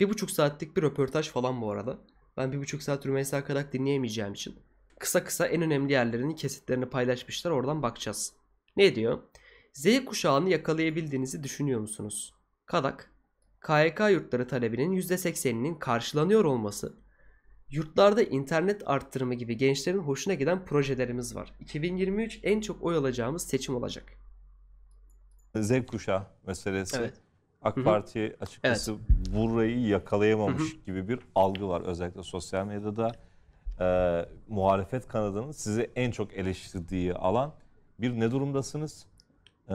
Bir buçuk saatlik bir röportaj falan bu arada. Ben bir buçuk saat Rümeysa Kadak dinleyemeyeceğim için. Kısa kısa en önemli yerlerini kesitlerini paylaşmışlar oradan bakacağız. Ne diyor? Z kuşağını yakalayabildiğinizi düşünüyor musunuz? Kadak, KYK yurtları talebinin %80'inin karşılanıyor olması, yurtlarda internet arttırımı gibi gençlerin hoşuna giden projelerimiz var. 2023 en çok oy alacağımız seçim olacak. Z kuşağı meselesi. Evet. AK Parti açıkçası evet. burayı yakalayamamış Hı-hı. gibi bir algı var özellikle sosyal medyada. E, muhalefet kanadının sizi en çok eleştirdiği alan bir ne durumdasınız? E,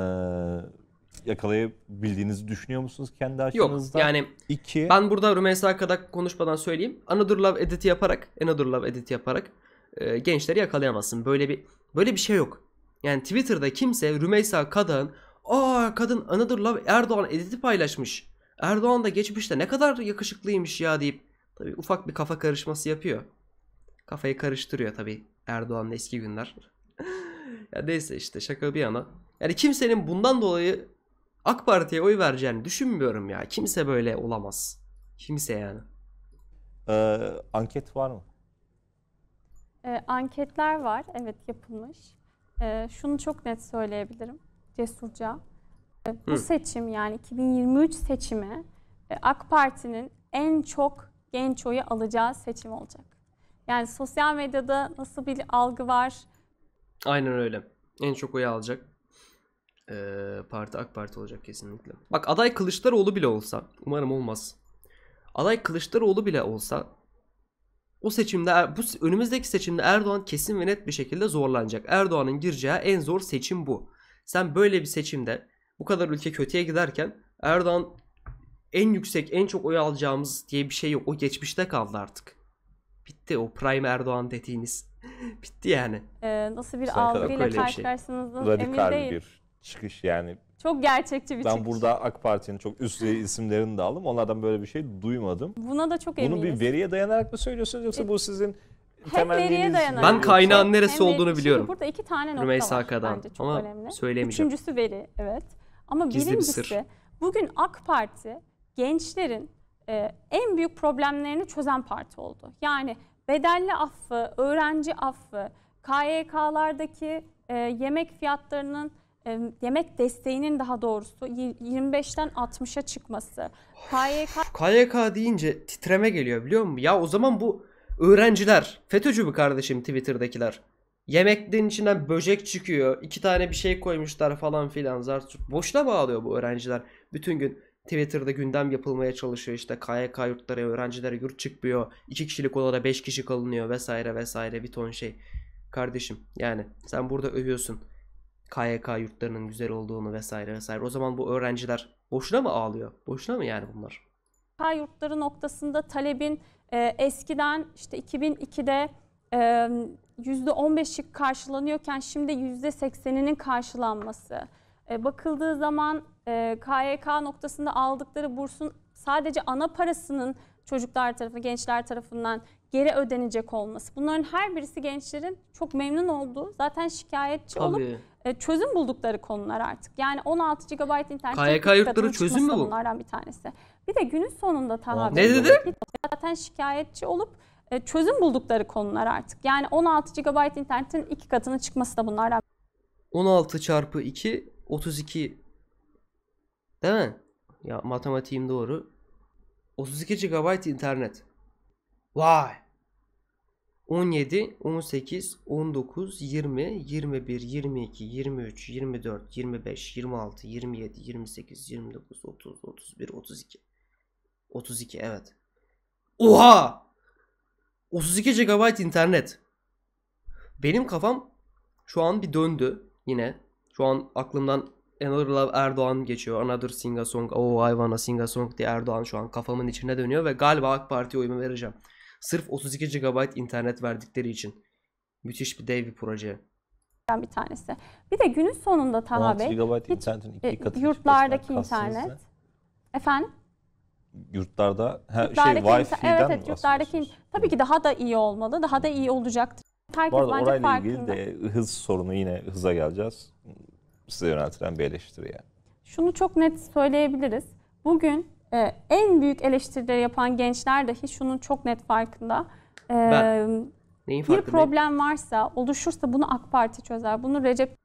yakalayabildiğinizi düşünüyor musunuz kendi açınızdan? Yok yani İki, ben burada Rümeysa Kadak konuşmadan söyleyeyim. Another Love editi yaparak, Another Love editi yaparak e, gençleri yakalayamazsın. Böyle bir böyle bir şey yok. Yani Twitter'da kimse Rümeysa Kadak'ın Aa kadın Another Love Erdoğan editi paylaşmış. Erdoğan da geçmişte ne kadar yakışıklıymış ya deyip tabi ufak bir kafa karışması yapıyor. Kafayı karıştırıyor tabi Erdoğan'ın eski günler. ya neyse işte şaka bir yana. Yani kimsenin bundan dolayı AK Parti'ye oy vereceğini düşünmüyorum ya. Kimse böyle olamaz. Kimse yani. Ee, anket var mı? Ee, anketler var. Evet yapılmış. Ee, şunu çok net söyleyebilirim cesurca. E, bu Hı. seçim yani 2023 seçimi e, AK Parti'nin en çok genç oyu alacağı seçim olacak. Yani sosyal medyada nasıl bir algı var? Aynen öyle. En çok oyu alacak ee, parti AK Parti olacak kesinlikle. Bak aday Kılıçdaroğlu bile olsa umarım olmaz. Aday Kılıçdaroğlu bile olsa o seçimde er, bu önümüzdeki seçimde Erdoğan kesin ve net bir şekilde zorlanacak. Erdoğan'ın gireceği en zor seçim bu. Sen böyle bir seçimde bu kadar ülke kötüye giderken Erdoğan en yüksek en çok oy alacağımız diye bir şey yok. O geçmişte kaldı artık. Bitti o prime Erdoğan dediğiniz. Bitti yani. Ee, nasıl bir algıyla şey. karşılaştığınızdan şey. emin değil. bir çıkış yani. Çok gerçekçi bir ben çıkış. Ben burada AK Parti'nin çok üst düzey isimlerini de aldım. Onlardan böyle bir şey duymadım. Buna da çok eminim. Bunu bir veriye dayanarak mı söylüyorsunuz yoksa e, bu sizin hep veriye dayanıyor. Ben kaynağın şey, neresi olduğunu biliyorum. Burada iki tane nokta Rümeysa var Kadan. bence çok Ama önemli. Söyleyemeyeceğim. Üçüncüsü veri evet. Ama Gizli birincisi bir bugün AK Parti gençlerin e, en büyük problemlerini çözen parti oldu. Yani bedelli affı, öğrenci affı, KYK'lardaki e, yemek fiyatlarının e, yemek desteğinin daha doğrusu 25'ten 60'a çıkması. KYK... KYK deyince titreme geliyor biliyor musun? Ya o zaman bu Öğrenciler. FETÖ'cü bu kardeşim Twitter'dakiler? Yemeklerin içinden böcek çıkıyor. iki tane bir şey koymuşlar falan filan. Zart boşuna bağlıyor bu öğrenciler. Bütün gün Twitter'da gündem yapılmaya çalışıyor. işte KYK yurtları öğrencilere yurt çıkmıyor. iki kişilik odada beş kişi kalınıyor vesaire vesaire bir ton şey. Kardeşim yani sen burada övüyorsun. KYK yurtlarının güzel olduğunu vesaire vesaire. O zaman bu öğrenciler boşuna mı ağlıyor? Boşuna mı yani bunlar? Alper yurtları noktasında talebin e, eskiden işte 2002'de e, %15'lik karşılanıyorken şimdi %80'inin karşılanması. E, bakıldığı zaman e, KYK noktasında aldıkları bursun sadece ana parasının çocuklar tarafı, gençler tarafından geri ödenecek olması. Bunların her birisi gençlerin çok memnun olduğu, zaten şikayetçi Tabii. olup e, çözüm buldukları konular artık. Yani 16 GB internet KYK yurtları çözüm mü bu? Bunlardan bir tanesi. Bir de günün sonunda Taha Ne dedi? Zaten şikayetçi olup e, çözüm buldukları konular artık. Yani 16 GB internetin iki katına çıkması da bunlardan. 16 çarpı 2 32 değil mi? Ya matematiğim doğru. 32 GB internet. Vay. 17, 18, 19, 20, 21, 22, 23, 24, 25, 26, 27, 28, 29, 30, 31, 32. 32 evet. Oha! 32 GB internet. Benim kafam şu an bir döndü yine. Şu an aklımdan Another Love Erdoğan geçiyor. Another Singa Song. Oh I wanna sing song diye Erdoğan şu an kafamın içine dönüyor ve galiba AK Parti'ye oyumu vereceğim. Sırf 32 GB internet verdikleri için. Müthiş bir dev bir proje bir tanesi. Bir de günün sonunda Taha Bey, hiç, internetin iki e, katı yurtlardaki internet. Efendim? yurtlarda her şey, yurtlardaki şey wi evet, evet, yurtlardaki tabii ki daha da iyi olmalı. Daha da iyi olacaktır. Herkes Bu arada bence orayla farkında. ilgili de hız sorunu yine hıza geleceğiz. Size yöneltilen bir eleştiri yani. Şunu çok net söyleyebiliriz. Bugün e, en büyük eleştirileri yapan gençler dahi şunun çok net farkında. E, ben neyin Bir problem varsa, oluşursa bunu AK Parti çözer. Bunu Recep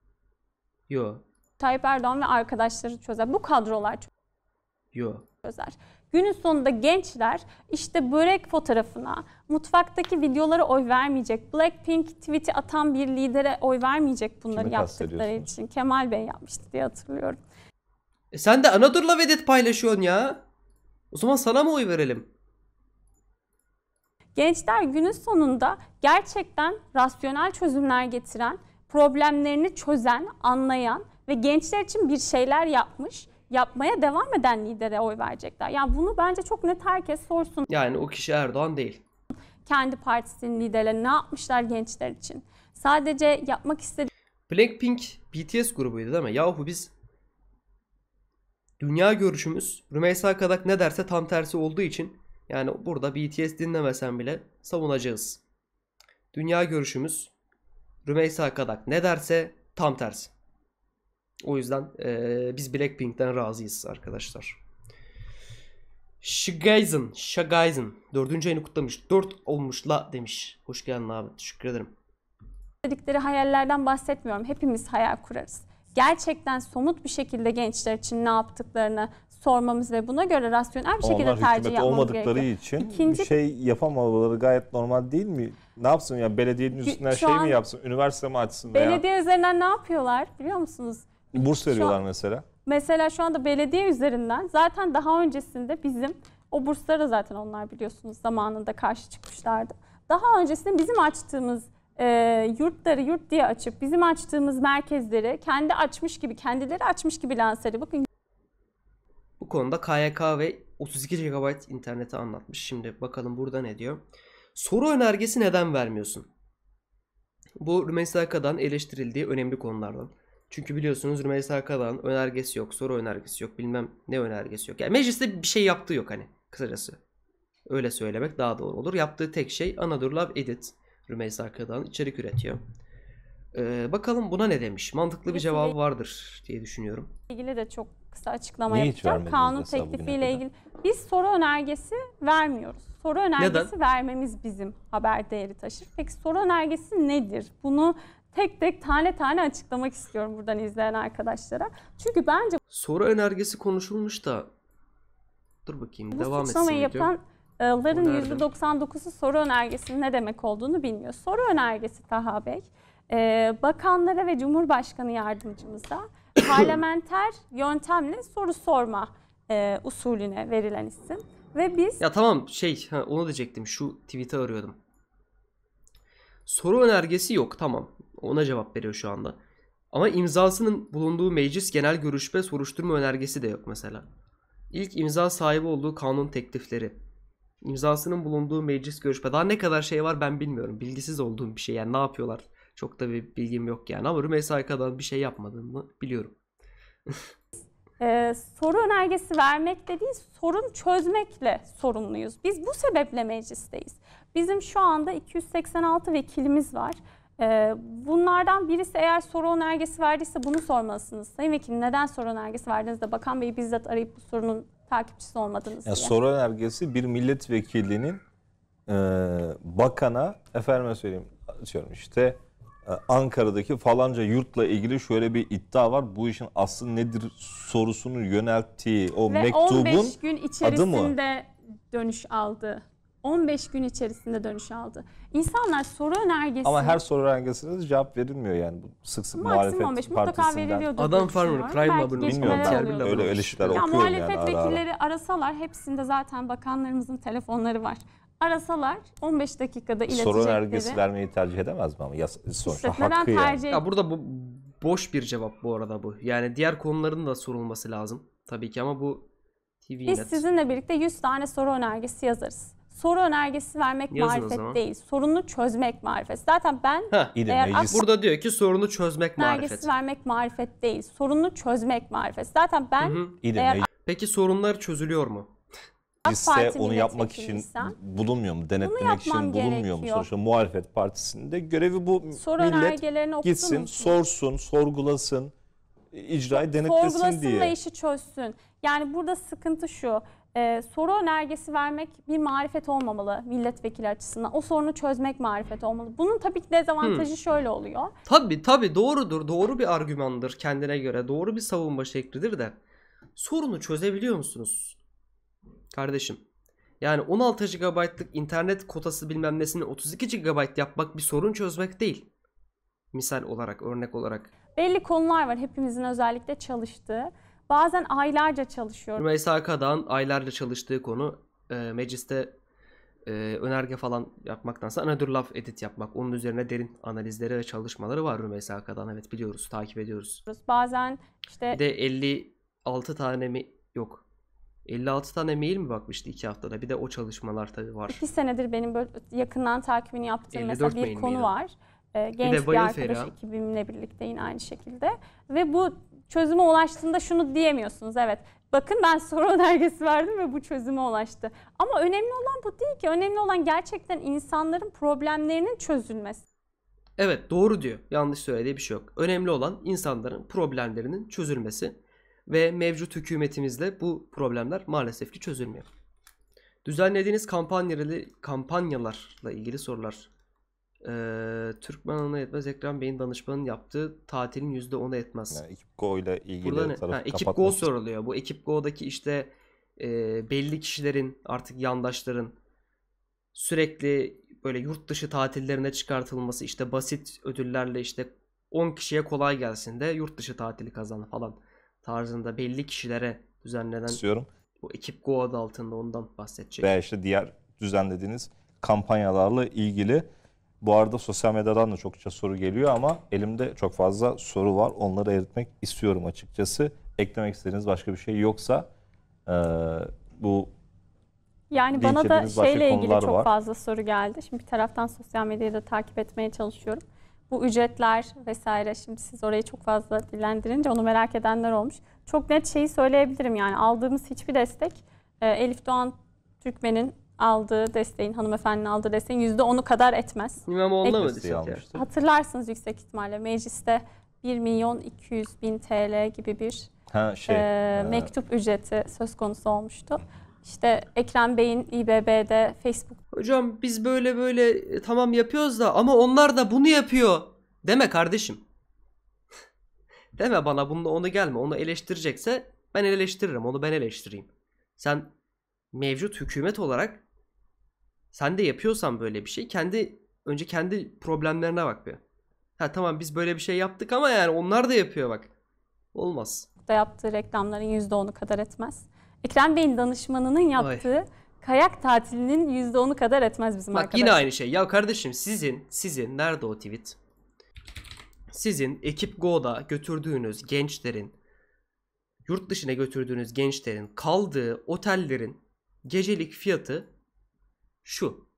Yo. Tayyip Erdoğan ve arkadaşları çözer. Bu kadrolar çözer. Yo. çözer. Günün sonunda gençler işte börek fotoğrafına, mutfaktaki videolara oy vermeyecek. Blackpink tweet'i atan bir lidere oy vermeyecek bunları Kimi yaptıkları için. Kemal Bey yapmıştı diye hatırlıyorum. E sen de Anadolu'la vedet paylaşıyorsun ya. O zaman sana mı oy verelim? Gençler günün sonunda gerçekten rasyonel çözümler getiren, problemlerini çözen, anlayan ve gençler için bir şeyler yapmış yapmaya devam eden lidere oy verecekler. Yani bunu bence çok net herkes sorsun. Yani o kişi Erdoğan değil. Kendi partisinin liderleri ne yapmışlar gençler için? Sadece yapmak istedi. Blackpink BTS grubuydu değil mi? Yahu biz dünya görüşümüz Rümeysa Kadak ne derse tam tersi olduğu için yani burada BTS dinlemesen bile savunacağız. Dünya görüşümüz Rümeysa Kadak ne derse tam tersi. O yüzden e, biz Blackpink'ten razıyız arkadaşlar. Shigaisen, Shigaisen. Dördüncü ayını kutlamış. Dört olmuş la demiş. Hoş geldin abi. Teşekkür ederim. Dedikleri hayallerden bahsetmiyorum. Hepimiz hayal kurarız. Gerçekten somut bir şekilde gençler için ne yaptıklarını sormamız ve buna göre rasyonel bir Onlar şekilde tercih yapmamız gerekiyor. için İkinci... bir şey yapamamaları gayet normal değil mi? Ne yapsın ya belediyenin üstünden şey mi yapsın? Üniversite mi açsın? Belediye veya... üzerinden ne yapıyorlar biliyor musunuz? Burs veriyorlar an, mesela. Mesela şu anda belediye üzerinden zaten daha öncesinde bizim o burslara zaten onlar biliyorsunuz zamanında karşı çıkmışlardı. Daha öncesinde bizim açtığımız e, yurtları yurt diye açıp bizim açtığımız merkezleri kendi açmış gibi kendileri açmış gibi lanseri. Bakın bu konuda KYK ve 32 GB interneti anlatmış. Şimdi bakalım burada ne diyor. Soru önergesi neden vermiyorsun? Bu Rümeysaka'dan eleştirildiği önemli konulardan. Çünkü biliyorsunuz Rümeysa Kalan önergesi yok, soru önergesi yok, bilmem ne önergesi yok. Yani mecliste bir şey yaptığı yok hani kısacası. Öyle söylemek daha doğru olur. Yaptığı tek şey Anadolu Love Edit. Rümeysa Kalan içerik üretiyor. Ee, bakalım buna ne demiş? Mantıklı bir cevabı vardır diye düşünüyorum. İlgili de çok kısa açıklama Niye yapacağım. Kanun mesela bugüne teklifiyle ilgili. Biz soru önergesi vermiyoruz. Soru önergesi vermemiz bizim haber değeri taşır. Peki soru önergesi nedir? Bunu tek tek tane tane açıklamak istiyorum buradan izleyen arkadaşlara. Çünkü bence soru önergesi konuşulmuş da dur bakayım bu devam etsin video. yapan e, ların %99'u soru önergesinin ne demek olduğunu bilmiyor. Soru önergesi Taha Bey, e, bakanlara ve Cumhurbaşkanı yardımcımıza parlamenter yöntemle soru sorma e, usulüne verilen isim. Ve biz... Ya tamam şey onu diyecektim şu tweet'i arıyordum. Soru önergesi yok tamam. Ona cevap veriyor şu anda. Ama imzasının bulunduğu meclis genel görüşme soruşturma önergesi de yok mesela. İlk imza sahibi olduğu kanun teklifleri. İmzasının bulunduğu meclis görüşme. Daha ne kadar şey var ben bilmiyorum. Bilgisiz olduğum bir şey. Yani ne yapıyorlar? Çok da bir bilgim yok yani. Ama Rümeysa kadar bir şey yapmadığımı biliyorum. ee, soru önergesi vermek değil, sorun çözmekle sorumluyuz. Biz bu sebeple meclisteyiz. Bizim şu anda 286 vekilimiz var. Ee, bunlardan birisi eğer soru önergesi verdiyse bunu sormalısınız. Sayın Vekil neden soru önergesi verdiğinizde Bakan Bey'i bizzat arayıp bu sorunun takipçisi olmadınız yani diye. Soru önergesi bir milletvekilinin e, bakana efendime söyleyeyim atıyorum işte e, Ankara'daki falanca yurtla ilgili şöyle bir iddia var. Bu işin aslı nedir sorusunu yönelttiği o Ve mektubun 15 gün içerisinde dönüş aldı 15 gün içerisinde dönüş aldı. İnsanlar soru önergesi... Ama her soru önergesine de cevap verilmiyor yani. Sık sık Maksimum muhalefet 15 mutlaka partisinden. veriliyordu. Adam Farmer, Crime Lab'ın Bilmiyorum ben Öyle, öyle, öyle şeyler Ya okuyorum yani muhalefet ara ara. arasalar hepsinde zaten bakanlarımızın telefonları var. Arasalar 15 dakikada iletecekleri. Soru önergesi vermeyi tercih edemez mi ama? Ya, sonuçta İşletmeden hakkı tercih Ya burada bu boş bir cevap bu arada bu. Yani diğer konuların da sorulması lazım tabii ki ama bu TVNet. Biz sizinle birlikte 100 tane soru önergesi yazarız soru önergesi vermek Yazın marifet değil. Sorunu çözmek marifet. Zaten ben Heh. Eğer meclis. Burada diyor ki sorunu çözmek marifet. önergesi vermek marifet değil. Sorunu çözmek marifet. Zaten ben Hı hı. Eğer- Peki sorunlar çözülüyor mu? AK onu yapmak için bulunmuyor mu? Denetlemek için bulunmuyor mu? gerekiyor. Sonuçta muhalefet partisinde görevi bu soru millet gitsin, mu? sorsun, sorgulasın, icrayı denetlesin Sorgulasın ve işi çözsün. Yani burada sıkıntı şu e, soru önergesi vermek bir marifet olmamalı milletvekili açısından. O sorunu çözmek marifet olmalı. Bunun tabii ki dezavantajı hmm. şöyle oluyor. Tabii tabii doğrudur. Doğru bir argümandır kendine göre. Doğru bir savunma şeklidir de. Sorunu çözebiliyor musunuz? Kardeşim. Yani 16 GB'lık internet kotası bilmem nesini 32 GB yapmak bir sorun çözmek değil. Misal olarak, örnek olarak. Belli konular var hepimizin özellikle çalıştığı. Bazen aylarca çalışıyorum. Rümeysa Akadağ'ın aylarca çalıştığı konu e, mecliste e, önerge falan yapmaktansa anadür laf edit yapmak. Onun üzerine derin analizleri ve çalışmaları var Rümeysa Akadağ'ın. Evet biliyoruz, takip ediyoruz. Bazen işte... Bir de 56 tane mi... Yok 56 tane mail mi bakmıştı iki haftada? Bir de o çalışmalar tabii var. İki senedir benim böyle yakından takibini yaptığım mesela bir konu var. E, genç bir, bir arkadaş Fera. ekibimle birlikte yine aynı şekilde. Ve bu çözüme ulaştığında şunu diyemiyorsunuz. Evet bakın ben soru önergesi verdim ve bu çözüme ulaştı. Ama önemli olan bu değil ki. Önemli olan gerçekten insanların problemlerinin çözülmesi. Evet doğru diyor. Yanlış söylediği bir şey yok. Önemli olan insanların problemlerinin çözülmesi ve mevcut hükümetimizle bu problemler maalesef ki çözülmüyor. Düzenlediğiniz kampanyaları, kampanyalarla ilgili sorular ee, Türkmen'ına etmez. Ekrem Bey'in danışmanın yaptığı tatilin yüzde onu etmez. Yani ekip Go ile ilgili Burada ne? tarafı ha, Ekip kapatması. Go soruluyor. Bu Ekip Go'daki işte e, belli kişilerin artık yandaşların sürekli böyle yurt dışı tatillerine çıkartılması işte basit ödüllerle işte 10 kişiye kolay gelsin de yurt dışı tatili kazan falan tarzında belli kişilere düzenlenen istiyorum. Bu ekip Go adı altında ondan bahsedecek. Ve işte diğer düzenlediğiniz kampanyalarla ilgili bu arada sosyal medyadan da çokça soru geliyor ama elimde çok fazla soru var. Onları eritmek istiyorum açıkçası. Eklemek istediğiniz başka bir şey yoksa e, bu yani bana da şeyle ilgili çok var. fazla soru geldi. Şimdi bir taraftan sosyal medyayı da takip etmeye çalışıyorum. Bu ücretler vesaire şimdi siz orayı çok fazla dillendirince onu merak edenler olmuş. Çok net şeyi söyleyebilirim yani aldığımız hiçbir destek e, Elif Doğan Türkmen'in aldığı desteğin, hanımefendinin aldığı desteğin yüzde onu kadar etmez. İmamoğlu'na mı desteği almıştı? Hatırlarsınız yüksek ihtimalle mecliste 1 milyon 200 bin TL gibi bir ha, şey, e, e, mektup ücreti söz konusu olmuştu. İşte Ekrem Bey'in İBB'de Facebook. Hocam biz böyle böyle e, tamam yapıyoruz da ama onlar da bunu yapıyor. Deme kardeşim. Deme bana bunu onu gelme. Onu eleştirecekse ben eleştiririm. Onu ben eleştireyim. Sen mevcut hükümet olarak sen de yapıyorsan böyle bir şey kendi önce kendi problemlerine bak bir. Ha tamam biz böyle bir şey yaptık ama yani onlar da yapıyor bak. Olmaz. Da yaptığı reklamların %10'u kadar etmez. Ekrem Bey'in danışmanının yaptığı Ay. kayak tatilinin %10'u kadar etmez bizim Bak arkadaş. yine aynı şey. Ya kardeşim sizin, sizin nerede o tweet? Sizin ekip Go'da götürdüğünüz gençlerin, yurt dışına götürdüğünüz gençlerin kaldığı otellerin gecelik fiyatı şu.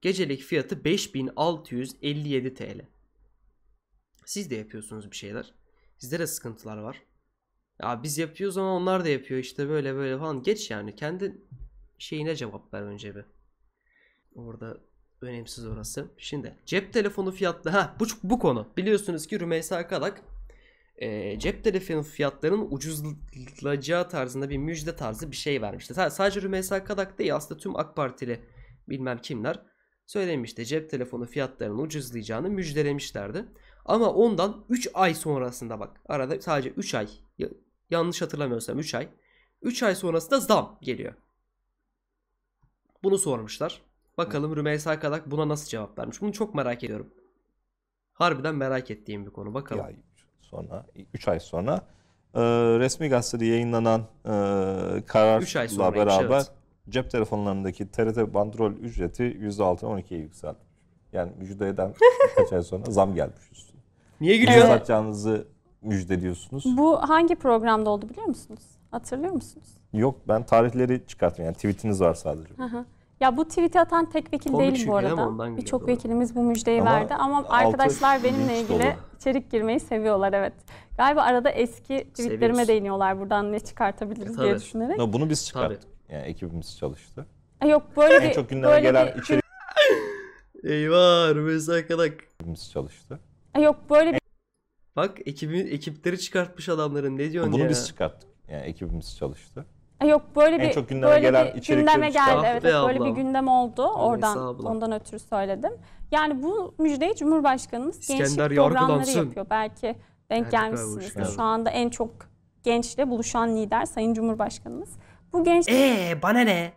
Gecelik fiyatı 5657 TL. Siz de yapıyorsunuz bir şeyler. Sizde de sıkıntılar var. Ya biz yapıyoruz ama onlar da yapıyor işte böyle böyle falan. Geç yani kendi şeyine cevap ver önce bir. Orada önemsiz orası. Şimdi cep telefonu fiyatlı. Ha bu, bu konu. Biliyorsunuz ki Rümeysa Kadak e, cep telefonun fiyatlarının ucuzlayacağı tarzında bir müjde tarzı bir şey vermişti. S- sadece Rümeysa Kadak değil aslında tüm AK Partili bilmem kimler söylemişti. Cep telefonu fiyatlarının ucuzlayacağını müjdelemişlerdi. Ama ondan 3 ay sonrasında bak arada sadece 3 ay yanlış hatırlamıyorsam 3 ay. 3 ay sonrasında zam geliyor. Bunu sormuşlar. Bakalım Rümeysa Kadak buna nasıl cevap vermiş. Bunu çok merak ediyorum. Harbiden merak ettiğim bir konu. Bakalım. Ya, sonra, 3 ay sonra e, resmi gazetede yayınlanan e, kararla beraber evet. cep telefonlarındaki TRT bandrol ücreti %6'dan 12'ye yükseldi. Yani müjde eden birkaç ay sonra zam gelmiş üstüne. Niye gülüyorsun? Evet. Satacağınızı müjdeliyorsunuz. Bu hangi programda oldu biliyor musunuz? Hatırlıyor musunuz? Yok ben tarihleri çıkartmıyorum. Yani tweetiniz var sadece. Hı Ya bu tweet'i atan tek vekil değil bu arada. Birçok vekilimiz bu müjdeyi ama verdi ama arkadaşlar benimle ilgili dolu içerik girmeyi seviyorlar evet. Galiba arada eski tweetlerime değiniyorlar buradan ne çıkartabiliriz e, Tabii. diye düşünerek. No, bunu biz çıkarttık. Yani ekibimiz çalıştı. E, yok böyle en bir... En çok gündeme böyle gelen bir... içerik... Eyvah Rümeysa Akadak. Ekibimiz çalıştı. E, yok böyle bir... Bak ekibi, ekipleri çıkartmış adamların ne diyorsun bunu ya? Bunu biz çıkarttık. Yani ekibimiz çalıştı. Yok böyle en bir çok gündeme böyle gelen bir gündeme geldi. evet, evet böyle bir gündem oldu. Neyse Oradan ondan ötürü söyledim. Yani bu müjdeyi Cumhurbaşkanımız İskender gençlik programları yapıyor. Belki denk Erkek gelmişsiniz. abi, Şu anda en çok gençle buluşan lider Sayın Cumhurbaşkanımız. Bu genç Ee bana ne?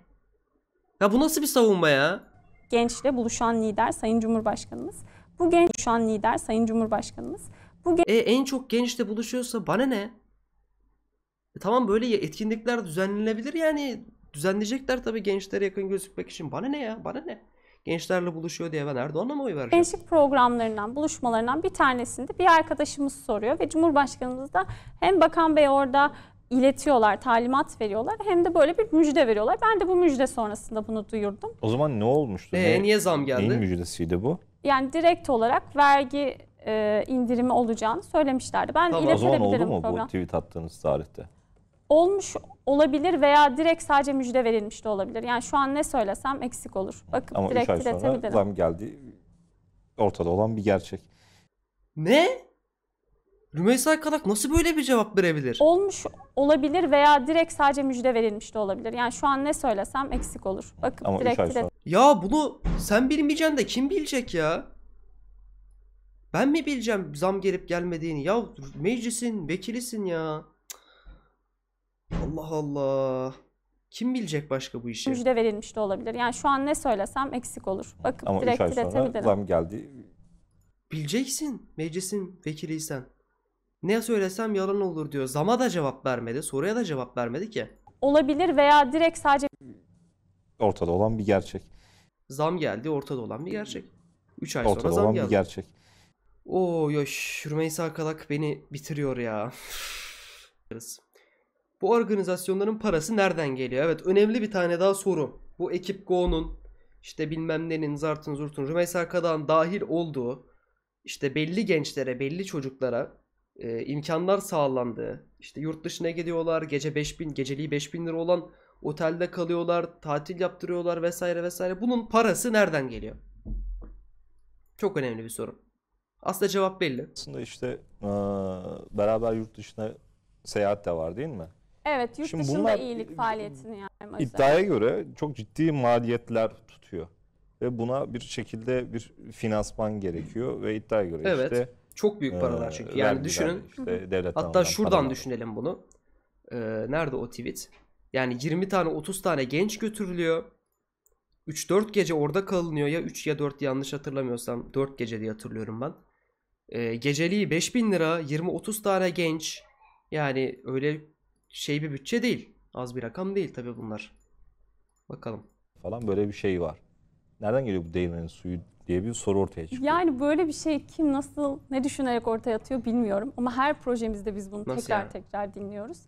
Ya bu nasıl bir savunma ya? gençle buluşan lider Sayın Cumhurbaşkanımız. Bu genç buluşan lider Sayın Cumhurbaşkanımız. Bu genç E ee, en çok gençle buluşuyorsa bana ne? E, tamam böyle etkinlikler düzenlenebilir yani düzenleyecekler tabii gençlere yakın gözükmek için. Bana ne ya bana ne? Gençlerle buluşuyor diye ben Erdoğan'a mı oy vereceğim? Gençlik programlarından, buluşmalarından bir tanesinde bir arkadaşımız soruyor ve Cumhurbaşkanımız da hem Bakan Bey orada iletiyorlar, talimat veriyorlar hem de böyle bir müjde veriyorlar. Ben de bu müjde sonrasında bunu duyurdum. O zaman ne olmuştu? Ee, ne, niye zam geldi? Neyin müjdesiydi bu? Yani direkt olarak vergi e, indirimi olacağını söylemişlerdi. Ben tamam, iletebilirim. O zaman oldu mu program. bu tweet attığınız tarihte? olmuş olabilir veya direkt sadece müjde verilmiş de olabilir. Yani şu an ne söylesem eksik olur. Bakıp Ama direkt 3 ay zam geldi. Ortada olan bir gerçek. Ne? Rümeysa Kadak nasıl böyle bir cevap verebilir? Olmuş olabilir veya direkt sadece müjde verilmiş de olabilir. Yani şu an ne söylesem eksik olur. Bakıp Ama direkt ay Ya bunu sen bilmeyeceksin de kim bilecek ya? Ben mi bileceğim zam gelip gelmediğini? Ya meclisin, vekilisin ya. Allah Allah. Kim bilecek başka bu işi? Müjde verilmiş de olabilir. Yani şu an ne söylesem eksik olur. Bakıp Ama direkt 3 ay diretebilirim. zam geldi. Bileceksin meclisin vekiliysen. Ne söylesem yalan olur diyor. Zama da cevap vermedi. Soruya da cevap vermedi ki. Olabilir veya direkt sadece Ortada olan bir gerçek. Zam geldi ortada olan bir gerçek. 3 ay sonra zam olan bir geldi. gerçek. Oo yoş Rümeysa Kalak beni bitiriyor ya. Bu organizasyonların parası nereden geliyor? Evet önemli bir tane daha soru. Bu ekip Go'nun işte bilmem nenin zartın zurtun Rümeysa Kadan dahil olduğu işte belli gençlere belli çocuklara e, imkanlar sağlandı. İşte yurt dışına gidiyorlar gece 5000 geceliği 5000 lira olan otelde kalıyorlar tatil yaptırıyorlar vesaire vesaire bunun parası nereden geliyor? Çok önemli bir soru. Aslında cevap belli. Aslında işte beraber yurt dışına seyahat de var değil mi? Evet yurt Şimdi dışında iyilik faaliyetini yani. Amacı. İddiaya göre çok ciddi maliyetler tutuyor. Ve buna bir şekilde bir finansman gerekiyor ve iddiaya göre evet. işte çok büyük paralar e, çünkü. Yani düşünün. Işte, devlet hatta şuradan paralar. düşünelim bunu. Ee, nerede o tweet? Yani 20 tane 30 tane genç götürülüyor. 3-4 gece orada kalınıyor ya 3 ya 4 yanlış hatırlamıyorsam 4 gece diye hatırlıyorum ben. Ee, geceliği 5000 lira 20-30 tane genç yani öyle şey bir bütçe değil. Az bir rakam değil tabii bunlar. Bakalım. Falan böyle bir şey var. Nereden geliyor bu değirmenin suyu diye bir soru ortaya çıkıyor. Yani böyle bir şey kim nasıl ne düşünerek ortaya atıyor bilmiyorum. Ama her projemizde biz bunu Nasıl tekrar yani? tekrar dinliyoruz.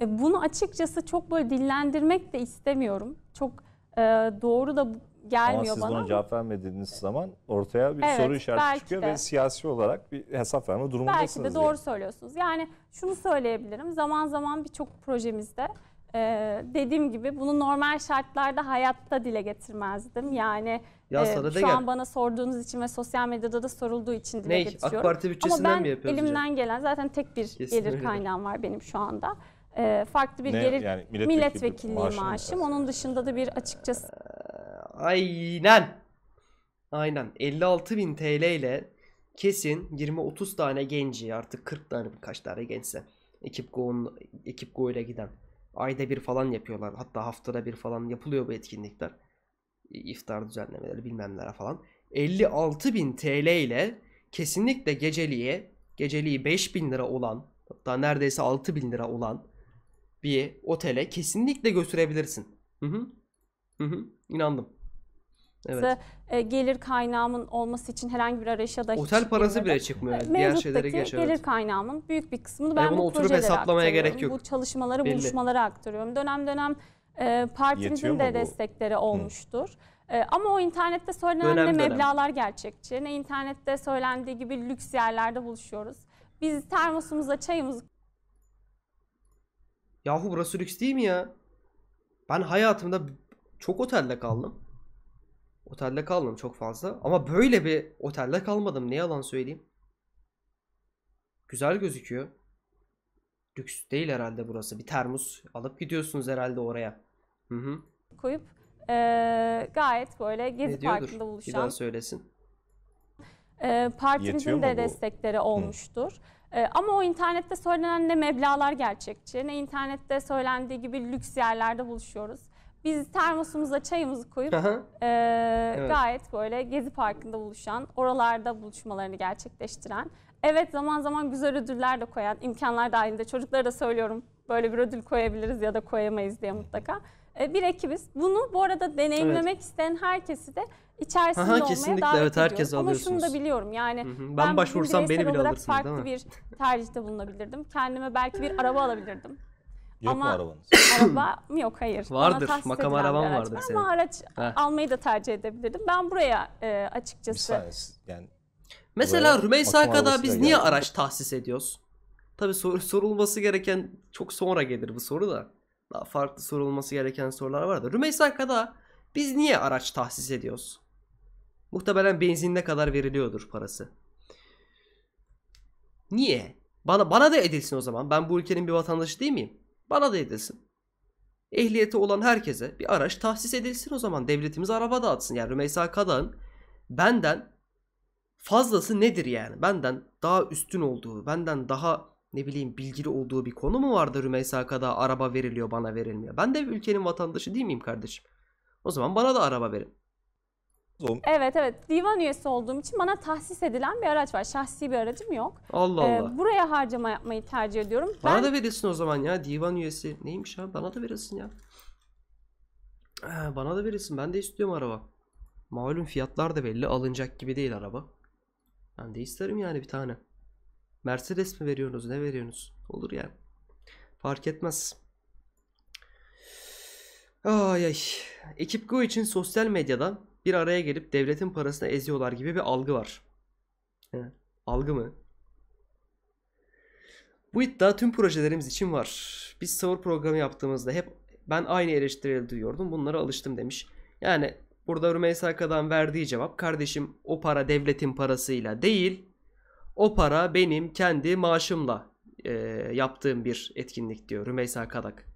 E, bunu açıkçası çok böyle dillendirmek de istemiyorum. Çok e, doğru da gelmiyor ama siz buna cevap vermediğiniz zaman ortaya bir evet, soru işareti çıkıyor de. ve siyasi olarak bir hesap verme durumundasınız. Belki de doğru söylüyorsunuz. Yani şunu söyleyebilirim. Zaman zaman birçok projemizde ee, dediğim gibi bunu normal şartlarda hayatta dile getirmezdim. Yani e, şu gel. an bana sorduğunuz için ve sosyal medyada da sorulduğu için dile ne? getiriyorum. AK Parti bütçesinden Ama ben mi elimden gelen zaten tek bir Kesin gelir öyle. kaynağım var benim şu anda. Ee, farklı bir ne? gelir yani milletvekili milletvekilliği maaşım. maaşım. Onun dışında da bir açıkçası Aynen. Aynen. 56.000 TL ile kesin 20-30 tane genci artık 40 tane birkaç tane gençse ekip Go'nun ekip Go ile giden ayda bir falan yapıyorlar. Hatta haftada bir falan yapılıyor bu etkinlikler. İftar düzenlemeleri bilmem neler falan. 56.000 TL ile kesinlikle geceliğe geceliği 5000 lira olan hatta neredeyse 6000 lira olan bir otele kesinlikle götürebilirsin. Hı hı. Hı hı. İnandım. Evet. E, gelir kaynağımın olması için herhangi bir araç da Otel parası bile çıkmıyor. Mevcuttaki Diğer şeylere geç, evet. gelir kaynağımın büyük bir kısmını ben yani bunu bu oturup projelere hesaplamaya gerek yok. Bu çalışmaları, Belli. buluşmalara aktarıyorum. Dönem dönem e, partimizin de bu? destekleri olmuştur. Hı. E, ama o internette söylenen ne meblalar gerçekçi ne internette söylendiği gibi lüks yerlerde buluşuyoruz. Biz termosumuza çayımızı... Yahu burası lüks değil mi ya? Ben hayatımda çok otelde kaldım. Otelde kalmadım çok fazla. Ama böyle bir otelde kalmadım. Ne yalan söyleyeyim. Güzel gözüküyor. Lüks değil herhalde burası. Bir termos alıp gidiyorsunuz herhalde oraya. Hı hı. Koyup ee, gayet böyle gezi parkında buluşan. Bir daha söylesin. E, partimizin de bu? destekleri olmuştur. Hı. ama o internette söylenen ne meblalar gerçekçi ne internette söylendiği gibi lüks yerlerde buluşuyoruz. Biz termosumuza çayımızı koyup e, evet. gayet böyle Gezi Parkı'nda buluşan, oralarda buluşmalarını gerçekleştiren, evet zaman zaman güzel ödüller de koyan, imkanlar dahilinde çocuklara da söylüyorum böyle bir ödül koyabiliriz ya da koyamayız diye mutlaka. E, bir ekibiz. Bunu bu arada deneyimlemek evet. isteyen herkesi de içerisinde Aha, olmaya davet evet, herkes ediyorum. Alıyorsunuz. Ama şunu da biliyorum yani hı hı. ben, ben başvursam beni bile alırsınız değil mi? farklı bir tercihte bulunabilirdim. Kendime belki bir araba alabilirdim. Yok ama mu arabanız? arabam yok hayır. Vardır. makam arabam araç vardır var. senin. Ama araç Heh. almayı da tercih edebilirdim. Ben buraya e, açıkçası... Bir saniye, yani Mesela Rümeysa kadar biz niye geldi. araç tahsis ediyoruz? Tabi sor, sorulması gereken çok sonra gelir bu soru da. Daha farklı sorulması gereken sorular var da. Rümeysa kadar biz niye araç tahsis ediyoruz? Muhtemelen benzinine kadar veriliyordur parası. Niye? Bana bana da edilsin o zaman. Ben bu ülkenin bir vatandaşı değil miyim? Bana da edilsin. Ehliyeti olan herkese bir araç tahsis edilsin o zaman. Devletimiz araba dağıtsın. Yani Rümeysa Kadağ'ın benden fazlası nedir yani? Benden daha üstün olduğu, benden daha ne bileyim bilgili olduğu bir konu mu vardı Rümeysa kadağa araba veriliyor bana verilmiyor. Ben de ülkenin vatandaşı değil miyim kardeşim? O zaman bana da araba verin. Evet evet divan üyesi olduğum için bana tahsis edilen bir araç var. Şahsi bir aracım yok. Allah Ee, Allah. buraya harcama yapmayı tercih ediyorum. Bana Ben da verirsin o zaman ya divan üyesi. Neymiş abi bana da verirsin ya. Ee, Bana da verirsin ben de istiyorum araba. Malum fiyatlar da belli alınacak gibi değil araba. Ben de isterim yani bir tane. Mercedes mi veriyorsunuz ne veriyorsunuz? Olur yani. Fark etmez. Ay ay. Ekip Go için sosyal medyada bir araya gelip devletin parasını eziyorlar gibi bir algı var. He, algı mı? Bu iddia tüm projelerimiz için var. Biz savur programı yaptığımızda hep ben aynı eleştirileri duyuyordum. Bunlara alıştım demiş. Yani burada Rümeysa Kadan verdiği cevap kardeşim o para devletin parasıyla değil o para benim kendi maaşımla e, yaptığım bir etkinlik diyor Rümeysa Kadak.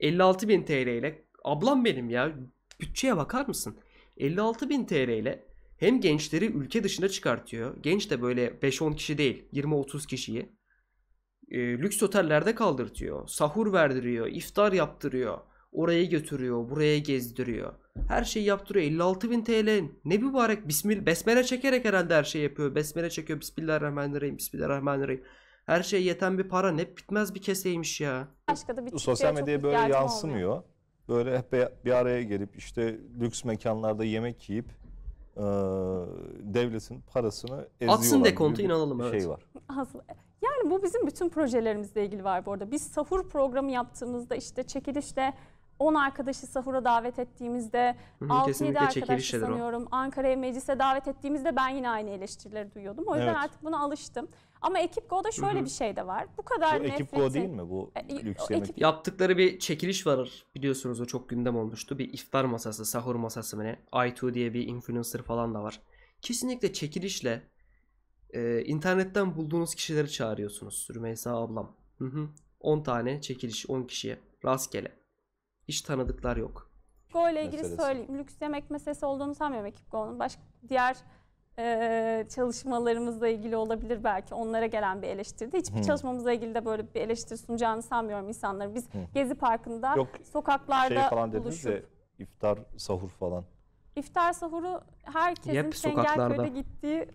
56 bin TL ile ablam benim ya bütçeye bakar mısın? 56 bin TL ile hem gençleri ülke dışına çıkartıyor. Genç de böyle 5-10 kişi değil 20-30 kişiyi. E, lüks otellerde kaldırtıyor. Sahur verdiriyor. iftar yaptırıyor. Oraya götürüyor. Buraya gezdiriyor. Her şeyi yaptırıyor. 56 bin TL. Ne mübarek. Bismillah, besmele çekerek herhalde her şeyi yapıyor. Besmele çekiyor. Bismillahirrahmanirrahim. Bismillahirrahmanirrahim. Her şey yeten bir para ne bitmez bir keseymiş ya. Başka da bir Sosyal medyaya böyle yansımıyor. Olmuyor böyle hep bir araya gelip işte lüks mekanlarda yemek yiyip e, devletin parasını eziyorlar. Atsın dekontu inanalım. Şey evet. var. Yani bu bizim bütün projelerimizle ilgili var bu arada. Biz sahur programı yaptığımızda işte çekilişle 10 arkadaşı sahura davet ettiğimizde 6-7 arkadaşı sanıyorum o. Ankara'ya meclise davet ettiğimizde ben yine aynı eleştirileri duyuyordum. O yüzden evet. artık buna alıştım. Ama Ekip Go'da şöyle Hı-hı. bir şey de var. Bu kadar bu nefretin... Ekip Go değil mi bu e, lüks yemek? Ekip... Yaptıkları bir çekiliş var biliyorsunuz o çok gündem olmuştu. Bir iftar masası, sahur masası mı ne? i2 diye bir influencer falan da var. Kesinlikle çekilişle e, internetten bulduğunuz kişileri çağırıyorsunuz. Rümeysa ablam. Hı-hı. 10 tane çekiliş 10 kişiye rastgele. Hiç tanıdıklar yok. Go ile ilgili meselesi. söyleyeyim. Lüks yemek meselesi olduğunu sanmıyorum Ekip Go'nun. Başka diğer çalışmalarımızla ilgili olabilir belki onlara gelen bir eleştirdi. Hiçbir hmm. çalışmamızla ilgili de böyle bir eleştiri sunacağını sanmıyorum insanların. Biz hmm. Gezi Parkı'nda Yok, şey sokaklarda şey falan buluşup. De, iftar, sahur falan. İftar sahuru herkesin Yep, gittiği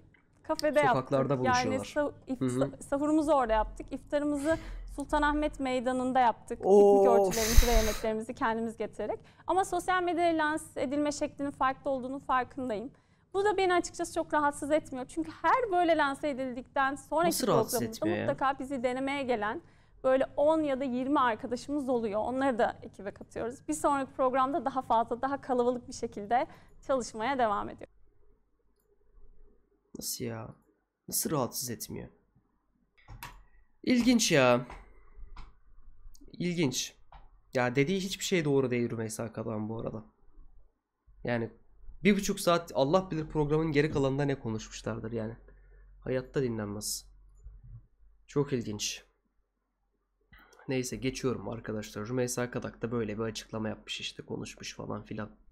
kafede Sokaklarda yaptık. Yani sah- if- sahurumuzu orada yaptık. İftarımızı Sultanahmet Meydanı'nda yaptık. Of. Piknik örtülerimizi ve yemeklerimizi kendimiz getirerek. Ama sosyal medyaya lanse edilme şeklinin farklı olduğunu farkındayım. Bu da beni açıkçası çok rahatsız etmiyor. Çünkü her böyle lanse edildikten sonraki Nasıl programımızda mutlaka bizi denemeye gelen böyle 10 ya da 20 arkadaşımız oluyor. Onları da ekibe katıyoruz. Bir sonraki programda daha fazla, daha kalabalık bir şekilde çalışmaya devam ediyor. Nasıl ya? Nasıl rahatsız etmiyor? İlginç ya. İlginç. Ya dediği hiçbir şey doğru değil Rümeysa Kaban bu arada. Yani bir buçuk saat Allah bilir programın geri kalanında ne konuşmuşlardır yani. Hayatta dinlenmez. Çok ilginç. Neyse geçiyorum arkadaşlar. Rümeysa Kadak da böyle bir açıklama yapmış işte konuşmuş falan filan.